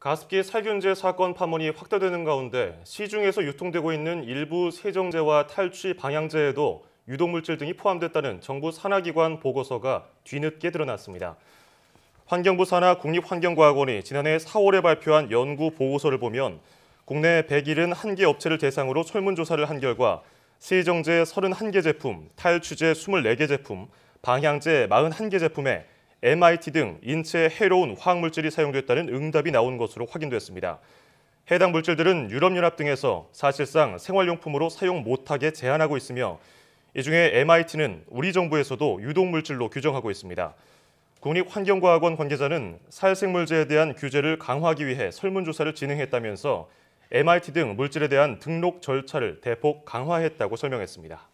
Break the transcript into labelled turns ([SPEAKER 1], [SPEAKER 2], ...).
[SPEAKER 1] 가습기 살균제 사건 파문이 확대되는 가운데 시중에서 유통되고 있는 일부 세정제와 탈취 방향제에도 유독물질 등이 포함됐다는 정부 산하기관 보고서가 뒤늦게 드러났습니다. 환경부 산하 국립환경과학원이 지난해 4월에 발표한 연구 보고서를 보면 국내 171개 업체를 대상으로 설문조사를 한 결과 세정제 31개 제품, 탈취제 24개 제품, 방향제 41개 제품에 MIT 등 인체에 해로운 화학물질이 사용됐다는 응답이 나온 것으로 확인됐습니다. 해당 물질들은 유럽연합 등에서 사실상 생활용품으로 사용 못하게 제한하고 있으며 이 중에 MIT는 우리 정부에서도 유독물질로 규정하고 있습니다. 국립환경과학원 관계자는 살생물제에 대한 규제를 강화하기 위해 설문조사를 진행했다면서 MIT 등 물질에 대한 등록 절차를 대폭 강화했다고 설명했습니다.